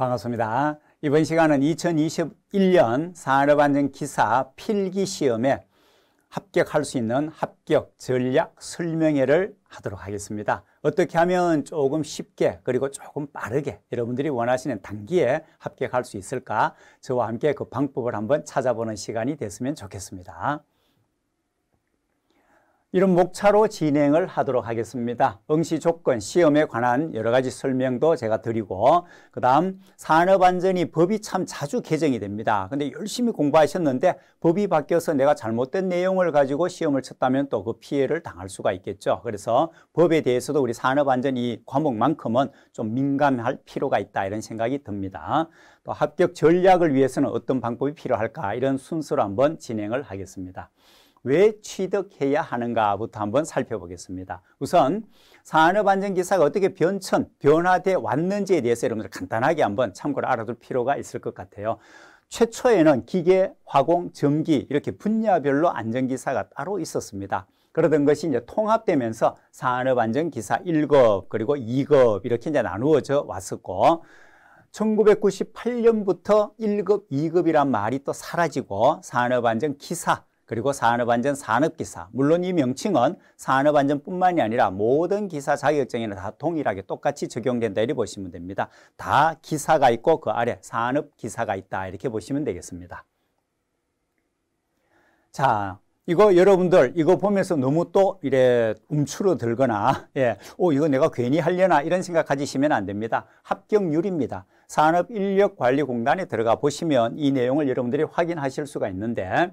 반갑습니다. 이번 시간은 2021년 산업안전기사 필기시험에 합격할 수 있는 합격 전략 설명회를 하도록 하겠습니다. 어떻게 하면 조금 쉽게 그리고 조금 빠르게 여러분들이 원하시는 단기에 합격할 수 있을까 저와 함께 그 방법을 한번 찾아보는 시간이 됐으면 좋겠습니다. 이런 목차로 진행을 하도록 하겠습니다. 응시 조건, 시험에 관한 여러 가지 설명도 제가 드리고 그 다음 산업안전이 법이 참 자주 개정이 됩니다. 근데 열심히 공부하셨는데 법이 바뀌어서 내가 잘못된 내용을 가지고 시험을 쳤다면 또 그 피해를 당할 수가 있겠죠. 그래서 법에 대해서도 우리 산업안전 이 과목만큼은 좀 민감할 필요가 있다 이런 생각이 듭니다. 또 합격 전략을 위해서는 어떤 방법이 필요할까 이런 순서로 한번 진행을 하겠습니다. 왜 취득해야 하는가부터 한번 살펴보겠습니다. 우선 산업안전기사가 어떻게 변천, 변화돼 왔는지에 대해서 여러분들 간단하게 한번 참고로 알아둘 필요가 있을 것 같아요. 최초에는 기계, 화공, 전기 이렇게 분야별로 안전기사가 따로 있었습니다. 그러던 것이 이제 통합되면서 산업안전기사 1급 그리고 2급 이렇게 이제 나누어져 왔었고 1998년부터 1급, 2급이란 말이 또 사라지고 산업안전기사 그리고 산업안전 산업기사. 물론 이 명칭은 산업안전뿐만이 아니라 모든 기사 자격증에는 다 동일하게 똑같이 적용된다 이렇게 보시면 됩니다. 다 기사가 있고 그 아래 산업기사가 있다 이렇게 보시면 되겠습니다. 자, 이거 여러분들 이거 보면서 너무 또 이래 움츠러들거나 예, 오 이거 내가 괜히 하려나 이런 생각 가지시면 안 됩니다. 합격률입니다. 산업인력관리공단에 들어가 보시면 이 내용을 여러분들이 확인하실 수가 있는데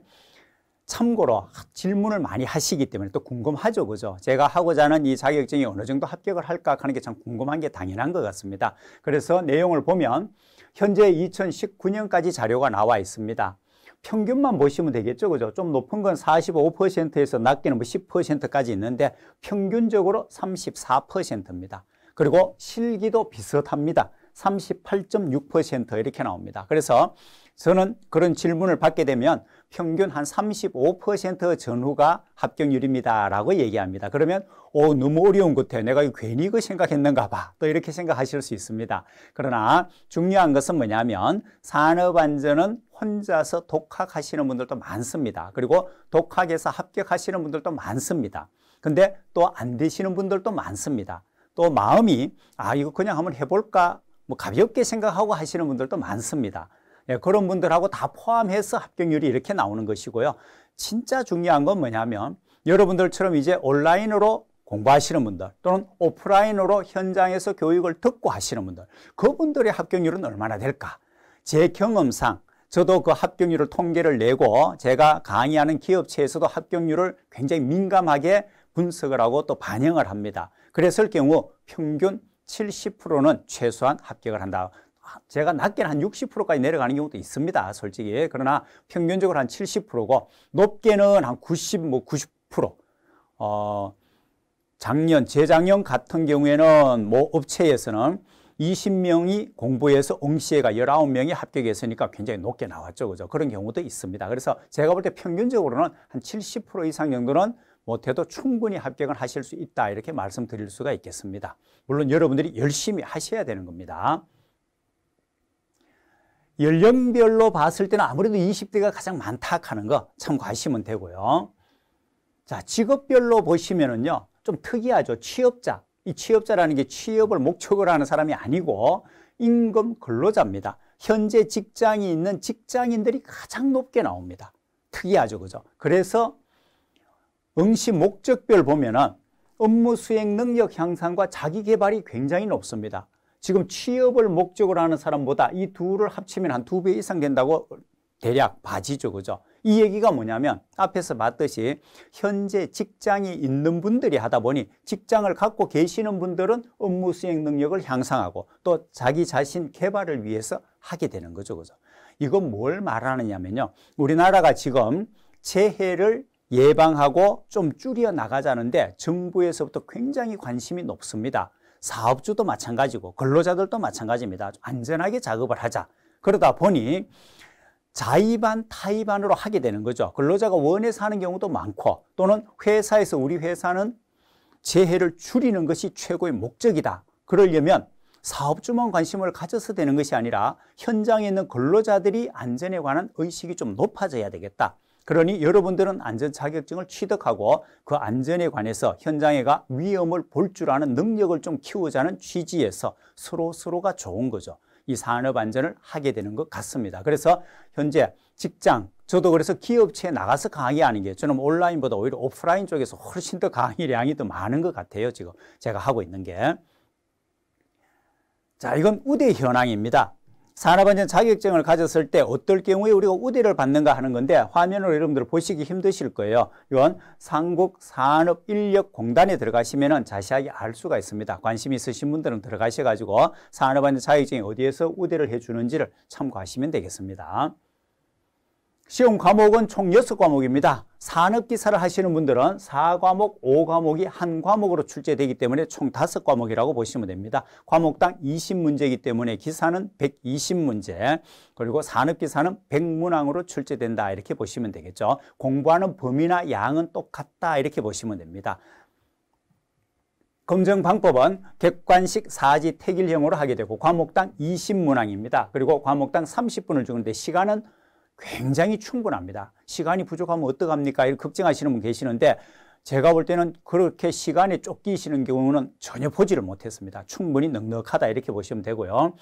참고로 질문을 많이 하시기 때문에 또 궁금하죠. 그죠? 제가 하고자 하는 이 자격증이 어느 정도 합격을 할까 하는 게 참 궁금한 게 당연한 것 같습니다. 그래서 내용을 보면 현재 2019년까지 자료가 나와 있습니다. 평균만 보시면 되겠죠. 그죠? 좀 높은 건 45%에서 낮게는 뭐 10%까지 있는데 평균적으로 34%입니다. 그리고 실기도 비슷합니다. 38.6% 이렇게 나옵니다. 그래서 저는 그런 질문을 받게 되면 평균 한 35% 전후가 합격률입니다. 라고 얘기합니다. 그러면, 오, 어, 너무 어려운 것 같아. 내가 괜히 그 생각했는가 봐. 또 이렇게 생각하실 수 있습니다. 그러나 중요한 것은 뭐냐면 산업안전은 혼자서 독학하시는 분들도 많습니다. 그리고 독학에서 합격하시는 분들도 많습니다. 근데 또 안 되시는 분들도 많습니다. 또 마음이, 아, 이거 그냥 한번 해볼까? 뭐 가볍게 생각하고 하시는 분들도 많습니다. 예, 그런 분들하고 다 포함해서 합격률이 이렇게 나오는 것이고요. 진짜 중요한 건 뭐냐면 여러분들처럼 이제 온라인으로 공부하시는 분들 또는 오프라인으로 현장에서 교육을 듣고 하시는 분들 그분들의 합격률은 얼마나 될까? 제 경험상 저도 그 합격률을 통계를 내고 제가 강의하는 기업체에서도 합격률을 굉장히 민감하게 분석을 하고 또 반영을 합니다. 그랬을 경우 평균 70%는 최소한 합격을 한다. 제가 낮게는 한 60%까지 내려가는 경우도 있습니다. 솔직히. 그러나 평균적으로 한 70%고 높게는 한 90, 뭐 90%. 어, 작년, 재작년 같은 경우에는 뭐 업체에서는 20명이 공부해서 응시해가 19명이 합격했으니까 굉장히 높게 나왔죠. 그죠? 그런 경우도 있습니다. 그래서 제가 볼 때 평균적으로는 한 70% 이상 정도는 못해도 충분히 합격을 하실 수 있다. 이렇게 말씀드릴 수가 있겠습니다. 물론 여러분들이 열심히 하셔야 되는 겁니다. 연령별로 봤을 때는 아무래도 20대가 가장 많다 하는 거 참고하시면 되고요. 자, 직업별로 보시면은요. 좀 특이하죠. 취업자. 이 취업자라는 게 취업을 목적으로 하는 사람이 아니고 임금 근로자입니다. 현재 직장이 있는 직장인들이 가장 높게 나옵니다. 특이하죠. 그죠? 그래서 응시 목적별 보면은 업무 수행 능력 향상과 자기 개발이 굉장히 높습니다. 지금 취업을 목적으로 하는 사람보다 이 둘을 합치면 한 두 배 이상 된다고 대략 봐지죠. 그죠? 이 얘기가 뭐냐면 앞에서 봤듯이 현재 직장이 있는 분들이 하다 보니 직장을 갖고 계시는 분들은 업무 수행 능력을 향상하고 또 자기 자신 개발을 위해서 하게 되는 거죠. 그죠? 이건 뭘 말하느냐면요. 우리나라가 지금 재해를 예방하고 좀 줄여 나가자는데 정부에서부터 굉장히 관심이 높습니다. 사업주도 마찬가지고 근로자들도 마찬가지입니다. 안전하게 작업을 하자. 그러다 보니 자의반 타의반으로 하게 되는 거죠. 근로자가 원해서 하는 경우도 많고 또는 회사에서 우리 회사는 재해를 줄이는 것이 최고의 목적이다. 그러려면 사업주만 관심을 가져서 되는 것이 아니라 현장에 있는 근로자들이 안전에 관한 의식이 좀 높아져야 되겠다. 그러니 여러분들은 안전 자격증을 취득하고 그 안전에 관해서 현장에가 위험을 볼 줄 아는 능력을 좀 키우자는 취지에서 서로 서로가 좋은 거죠. 이 산업 안전을 하게 되는 것 같습니다. 그래서 현재 직장, 저도 그래서 기업체에 나가서 강의하는 게 저는 온라인보다 오히려 오프라인 쪽에서 훨씬 더 강의량이 더 많은 것 같아요. 지금 제가 하고 있는 게. 자, 이건 우대 현황입니다. 산업안전 자격증을 가졌을 때 어떨 경우에 우리가 우대를 받는가 하는 건데 화면으로 여러분들 보시기 힘드실 거예요. 이건 한국산업인력공단에 들어가시면 은 자세하게 알 수가 있습니다. 관심 있으신 분들은 들어가셔가지고 산업안전 자격증이 어디에서 우대를 해주는지를 참고하시면 되겠습니다. 시험 과목은 총 6과목입니다. 산업기사를 하시는 분들은 4과목, 5과목이 한 과목으로 출제되기 때문에 총 5과목이라고 보시면 됩니다. 과목당 20문제이기 때문에 기사는 120문제, 그리고 산업기사는 100문항으로 출제된다 이렇게 보시면 되겠죠. 공부하는 범위나 양은 똑같다 이렇게 보시면 됩니다. 검증 방법은 객관식 사지 태길형으로 하게 되고 과목당 20문항입니다. 그리고 과목당 30분을 주는데 시간은 굉장히 충분합니다. 시간이 부족하면 어떡합니까? 이렇게 걱정하시는 분 계시는데 제가 볼 때는 그렇게 시간에 쫓기시는 경우는 전혀 보지를 못했습니다. 충분히 넉넉하다 이렇게 보시면 되고요.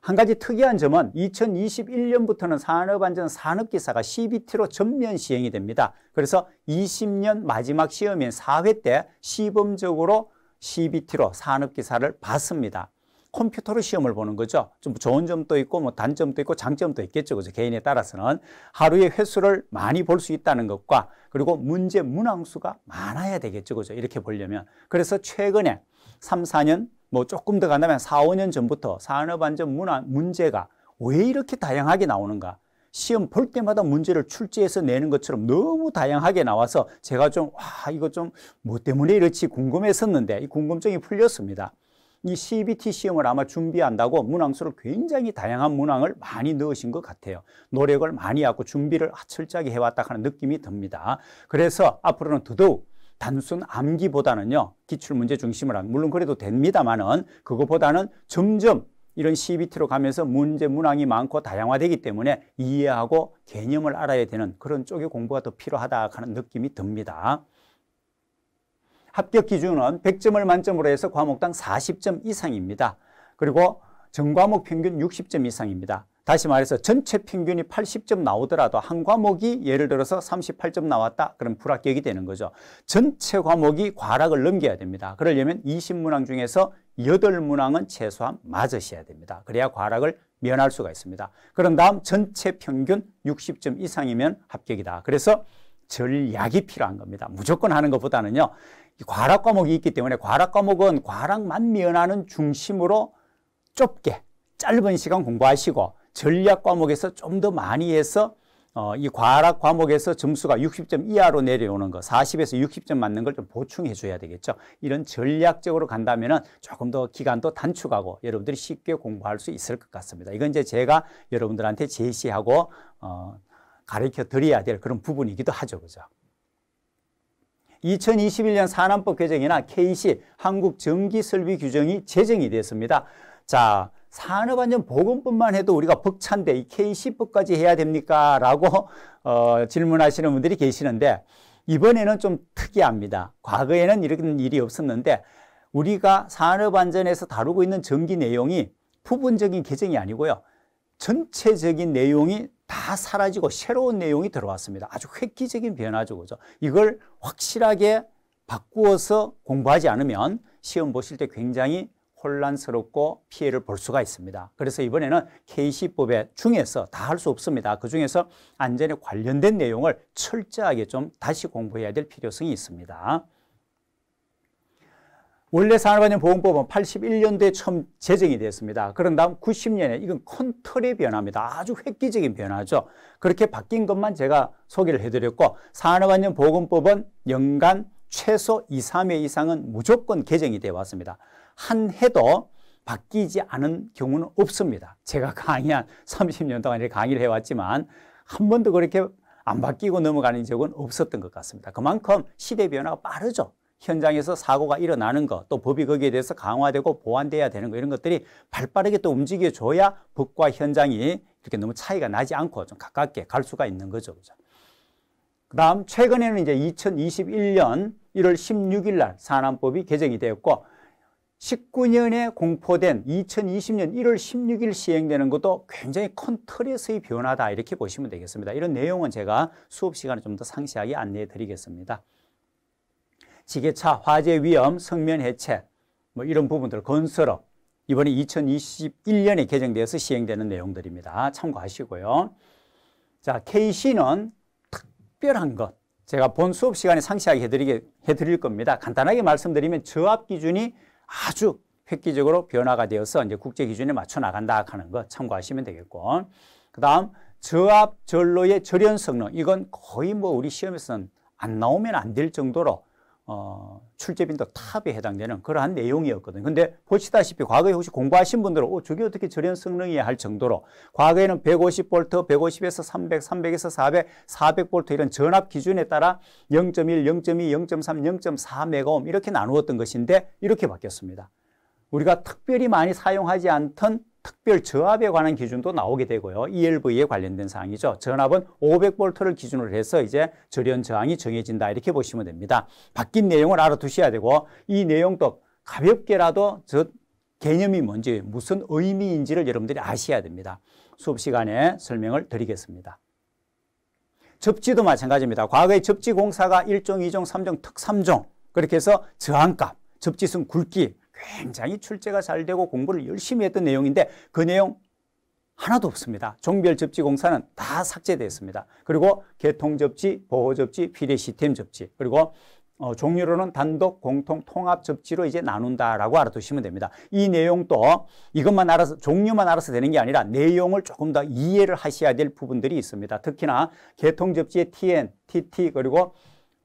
한 가지 특이한 점은 2021년부터는 산업안전 산업기사가 CBT로 전면 시행이 됩니다. 그래서 20년 마지막 시험인 4회 때 시범적으로 CBT로 산업기사를 봤습니다. 컴퓨터로 시험을 보는 거죠. 좀 좋은 점도 있고 뭐 단점도 있고 장점도 있겠죠. 그죠? 개인에 따라서는 하루의 횟수를 많이 볼 수 있다는 것과 그리고 문제 문항수가 많아야 되겠죠. 그죠? 이렇게 보려면. 그래서 최근에 3, 4년 뭐 조금 더 간다면 4, 5년 전부터 산업안전 문화 문제가 왜 이렇게 다양하게 나오는가? 시험 볼 때마다 문제를 출제해서 내는 것처럼 너무 다양하게 나와서 제가 좀, 와, 이거 좀 뭐 때문에 이렇지 궁금했었는데 이 궁금증이 풀렸습니다. 이 CBT 시험을 아마 준비한다고 문항수를 굉장히 다양한 문항을 많이 넣으신 것 같아요. 노력을 많이 하고 준비를 철저하게 해왔다 하는 느낌이 듭니다. 그래서 앞으로는 더더욱 단순 암기보다는요 기출문제 중심을 한 물론 그래도 됩니다만은 그것보다는 점점 이런 CBT로 가면서 문제 문항이 많고 다양화되기 때문에 이해하고 개념을 알아야 되는 그런 쪽의 공부가 더 필요하다 하는 느낌이 듭니다. 합격 기준은 100점을 만점으로 해서 과목당 40점 이상입니다. 그리고 전과목 평균 60점 이상입니다. 다시 말해서 전체 평균이 80점 나오더라도 한 과목이 예를 들어서 38점 나왔다. 그럼 불합격이 되는 거죠. 전체 과목이 과락을 넘겨야 됩니다. 그러려면 20문항 중에서 8문항은 최소한 맞으셔야 됩니다. 그래야 과락을 면할 수가 있습니다. 그런 다음 전체 평균 60점 이상이면 합격이다. 그래서 전략이 필요한 겁니다. 무조건 하는 것보다는요. 과락 과목이 있기 때문에 과락 과목은 과락만 면하는 중심으로 좁게 짧은 시간 공부하시고 전략 과목에서 좀 더 많이 해서 어, 이 과락 과목에서 점수가 60점 이하로 내려오는 거 40에서 60점 맞는 걸 좀 보충해 줘야 되겠죠 이런 전략적으로 간다면 은 조금 더 기간도 단축하고 여러분들이 쉽게 공부할 수 있을 것 같습니다 이건 이제 제가 여러분들한테 제시하고 어, 가르쳐 드려야 될 그런 부분이기도 하죠 그죠 2021년 산안법 개정이나 KC 한국전기설비 규정이 제정이 되었습니다 자, 산업안전보건법만 해도 우리가 벅찬데 이 KC법까지 해야 됩니까? 라고 어, 질문하시는 분들이 계시는데 이번에는 좀 특이합니다. 과거에는 이런 일이 없었는데 우리가 산업안전에서 다루고 있는 전기 내용이 부분적인 개정이 아니고요. 전체적인 내용이 다 사라지고 새로운 내용이 들어왔습니다. 아주 획기적인 변화죠. 그죠? 이걸 확실하게 바꾸어서 공부하지 않으면 시험 보실 때 굉장히 혼란스럽고 피해를 볼 수가 있습니다. 그래서 이번에는 k c 법에 중에서 다 할 수 없습니다. 그 중에서 안전에 관련된 내용을 철저하게 좀 다시 공부해야 될 필요성이 있습니다. 원래 산업안전보건법은 81년도에 처음 제정이 되었습니다. 그런 다음 90년에 이건 큰 틀의 변화입니다. 아주 획기적인 변화죠. 그렇게 바뀐 것만 제가 소개를 해드렸고 산업안전보건법은 연간 최소 2, 3회 이상은 무조건 개정이 되어 왔습니다. 한 해도 바뀌지 않은 경우는 없습니다. 제가 강의한 30년 동안 강의를 해왔지만 한 번도 그렇게 안 바뀌고 넘어가는 적은 없었던 것 같습니다. 그만큼 시대 변화가 빠르죠. 현장에서 사고가 일어나는 것, 또 법이 거기에 대해서 강화되고 보완돼야 되는 것 이런 것들이 발빠르게 또 움직여줘야 법과 현장이 이렇게 너무 차이가 나지 않고 좀 가깝게 갈 수가 있는 거죠. 그죠? 그 다음 최근에는 이제 2021년 1월 16일 날 산안법이 개정이 되었고 19년에 공포된 2020년 1월 16일 시행되는 것도 굉장히 큰 틀에서의 변화다 이렇게 보시면 되겠습니다. 이런 내용은 제가 수업 시간에 좀 더 상세하게 안내해 드리겠습니다. 지게차, 화재 위험, 성면 해체 뭐 이런 부분들, 건설업 이번에 2021년에 개정되어서 시행되는 내용들입니다. 참고하시고요. 자, KC는 특별한 것 제가 본 수업 시간에 상세하게 해드리게, 해드릴 겁니다. 간단하게 말씀드리면 저압 기준이 아주 획기적으로 변화가 되어서 이제 국제 기준에 맞춰 나간다 하는 것 참고하시면 되겠고. 그 다음 저압 전로의 절연 성능. 이건 거의 뭐 우리 시험에서는 안 나오면 안 될 정도로 어, 출제빈도 탑에 해당되는 그러한 내용이었거든요. 근데 보시다시피 과거에 혹시 공부하신 분들은 어, 저게 어떻게 저런 성능이야 할 정도로 과거에는 150V, 150에서 300, 300에서 400, 400V 이런 전압 기준에 따라 0.1, 0.2, 0.3, 0.4메가옴 이렇게 나누었던 것인데 이렇게 바뀌었습니다. 우리가 특별히 많이 사용하지 않던 특별 저압에 관한 기준도 나오게 되고요. ELV에 관련된 사항이죠. 전압은 500V를 기준으로 해서 이제 절연 저항이 정해진다 이렇게 보시면 됩니다. 바뀐 내용을 알아두셔야 되고 이 내용도 가볍게라도 저 개념이 뭔지 무슨 의미인지를 여러분들이 아셔야 됩니다. 수업 시간에 설명을 드리겠습니다. 접지도 마찬가지입니다. 과거에 접지 공사가 1종, 2종, 3종, 특 3종 그렇게 해서 저항값, 접지선 굵기 굉장히 출제가 잘 되고 공부를 열심히 했던 내용인데 그 내용 하나도 없습니다. 종별 접지 공사는 다 삭제됐습니다. 그리고 개통 접지, 보호 접지, 비례 시스템 접지, 그리고 어, 종류로는 단독, 공통, 통합 접지로 이제 나눈다라고 알아두시면 됩니다. 이 내용도 이것만 알아서 종류만 알아서 되는 게 아니라 내용을 조금 더 이해를 하셔야 될 부분들이 있습니다. 특히나 개통 접지의 TN, TT 그리고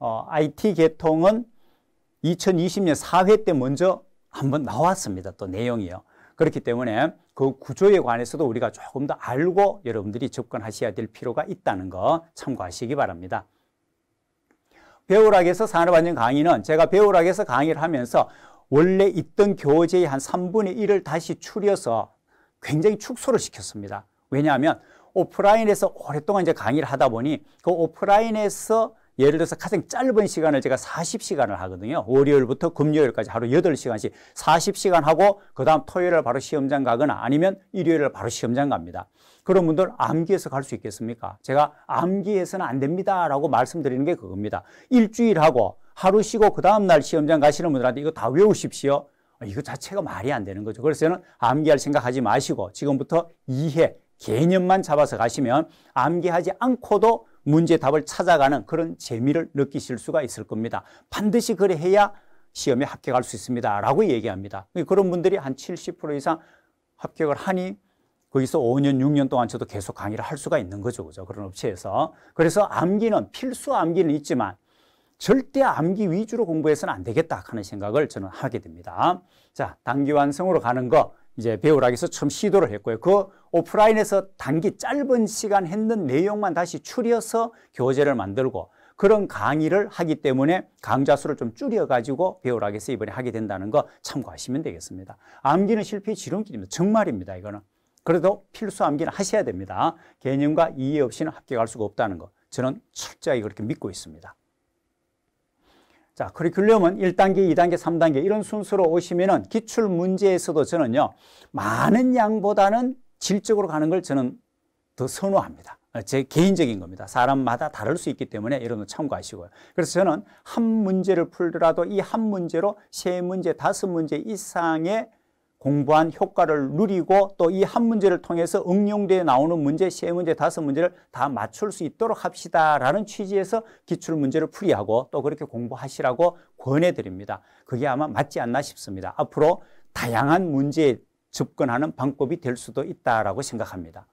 어, IT 개통은 2020년 4회 때 먼저 한번 나왔습니다. 또 내용이요. 그렇기 때문에 그 구조에 관해서도 우리가 조금 더 알고 여러분들이 접근하셔야 될 필요가 있다는 거 참고하시기 바랍니다. 배우락에서 산업안전 강의는 제가 배우락에서 강의를 하면서 원래 있던 교재의 한 3분의 1을 다시 추려서 굉장히 축소를 시켰습니다. 왜냐하면 오프라인에서 오랫동안 이제 강의를 하다 보니 그 오프라인에서 예를 들어서 가장 짧은 시간을 제가 40시간을 하거든요. 월요일부터 금요일까지 하루 8시간씩 40시간 하고 그 다음 토요일에 바로 시험장 가거나 아니면 일요일에 바로 시험장 갑니다. 그런 분들 암기해서 갈 수 있겠습니까? 제가 암기해서는 안 됩니다 라고 말씀드리는 게 그겁니다. 일주일 하고 하루 쉬고 그 다음날 시험장 가시는 분들한테 이거 다 외우십시오. 이거 자체가 말이 안 되는 거죠. 그래서 저는 암기할 생각하지 마시고 지금부터 이해, 개념만 잡아서 가시면 암기하지 않고도 문제 답을 찾아가는 그런 재미를 느끼실 수가 있을 겁니다. 반드시 그래 해야 시험에 합격할 수 있습니다. 라고 얘기합니다. 그런 분들이 한 70% 이상 합격을 하니 거기서 5년, 6년 동안 저도 계속 강의를 할 수가 있는 거죠. 그죠? 그런 업체에서. 그래서 암기는 필수 암기는 있지만 절대 암기 위주로 공부해서는 안 되겠다 하는 생각을 저는 하게 됩니다. 자, 단기 완성으로 가는 거 이제 배우락에서 처음 시도를 했고요. 그 오프라인에서 단기 짧은 시간 했는 내용만 다시 추려서 교재를 만들고 그런 강의를 하기 때문에 강좌 수를 좀 줄여가지고 배우락에서 이번에 하게 된다는 거 참고하시면 되겠습니다. 암기는 실패의 지름길입니다. 정말입니다. 이거는. 그래도 필수 암기는 하셔야 됩니다. 개념과 이해 없이는 합격할 수가 없다는 거. 저는 철저히 그렇게 믿고 있습니다. 자, 커리큘럼은 1단계, 2단계, 3단계 이런 순서로 오시면은 기출 문제에서도 저는요. 많은 양보다는 질적으로 가는 걸 저는 더 선호합니다. 제 개인적인 겁니다. 사람마다 다를 수 있기 때문에 이런 거 참고하시고요. 그래서 저는 한 문제를 풀더라도 이 한 문제로 세 문제, 다섯 문제 이상의 공부한 효과를 누리고 또 이 한 문제를 통해서 응용되어 나오는 문제, 세 문제, 다섯 문제를 다 맞출 수 있도록 합시다 라는 취지에서 기출문제를 풀이하고 또 그렇게 공부하시라고 권해드립니다. 그게 아마 맞지 않나 싶습니다. 앞으로 다양한 문제에 접근하는 방법이 될 수도 있다라고 생각합니다.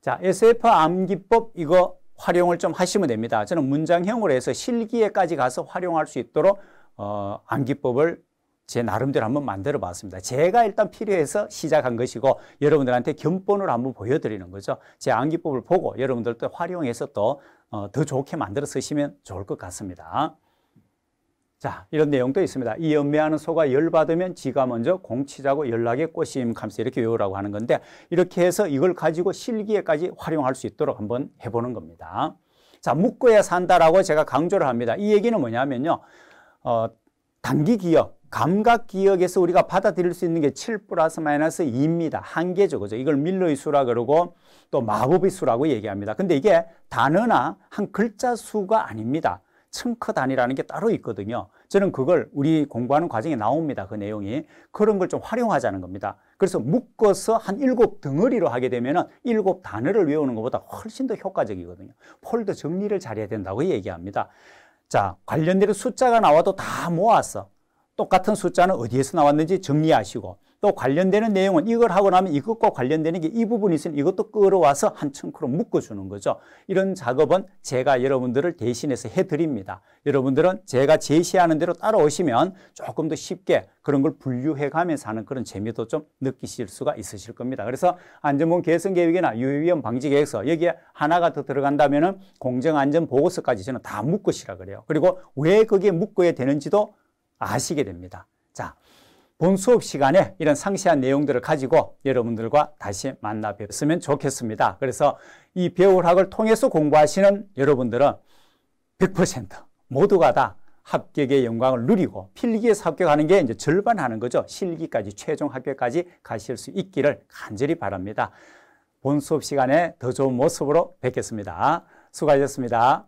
자, SF 암기법 이거 활용을 좀 하시면 됩니다. 저는 문장형으로 해서 실기에까지 가서 활용할 수 있도록 어, 암기법을 제 나름대로 한번 만들어 봤습니다. 제가 일단 필요해서 시작한 것이고 여러분들한테 견본을 한번 보여드리는 거죠. 제 암기법을 보고 여러분들도 활용해서 또더 어, 좋게 만들어 쓰시면 좋을 것 같습니다. 자, 이런 내용도 있습니다. 이 연매하는 소가 열받으면 지가 먼저 공치자고 연락에 꼬심 감세 이렇게 외우라고 하는 건데 이렇게 해서 이걸 가지고 실기에까지 활용할 수 있도록 한번 해보는 겁니다. 자, 묶어야 산다라고 제가 강조를 합니다. 이 얘기는 뭐냐면요. 어, 단기 기업, 감각 기억에서 우리가 받아들일 수 있는 게 7 플러스 마이너스 2입니다. 한계죠. 그죠? 이걸 밀러의 수라 그러고 또 마법의 수라고 얘기합니다. 근데 이게 단어나 한 글자 수가 아닙니다. 층커단이라는 게 따로 있거든요. 저는 그걸 우리 공부하는 과정에 나옵니다. 그 내용이. 그런 걸 좀 활용하자는 겁니다. 그래서 묶어서 한 일곱 덩어리로 하게 되면 일곱 단어를 외우는 것보다 훨씬 더 효과적이거든요. 폴더 정리를 잘해야 된다고 얘기합니다. 자, 관련된 숫자가 나와도 다모아서 똑같은 숫자는 어디에서 나왔는지 정리하시고 또 관련되는 내용은 이걸 하고 나면 이것과 관련되는 게 이 부분이 있으니 이것도 끌어와서 한 층크로 묶어주는 거죠. 이런 작업은 제가 여러분들을 대신해서 해드립니다. 여러분들은 제가 제시하는 대로 따라오시면 조금 더 쉽게 그런 걸 분류해가면서 하는 그런 재미도 좀 느끼실 수가 있으실 겁니다. 그래서 안전본 개선계획이나 유해위험 방지계획서 여기에 하나가 더 들어간다면 은 공정안전보고서까지 저는 다 묶으시라 그래요. 그리고 왜 그게 묶어야 되는지도 아시게 됩니다. 자, 본 수업 시간에 이런 상세한 내용들을 가지고 여러분들과 다시 만나 뵙으면 좋겠습니다. 그래서 이 배울학을 통해서 공부하시는 여러분들은 100% 모두가 다 합격의 영광을 누리고 필기에서 합격하는 게 이제 절반 하는 거죠. 실기까지 최종 합격까지 가실 수 있기를 간절히 바랍니다. 본 수업 시간에 더 좋은 모습으로 뵙겠습니다. 수고하셨습니다.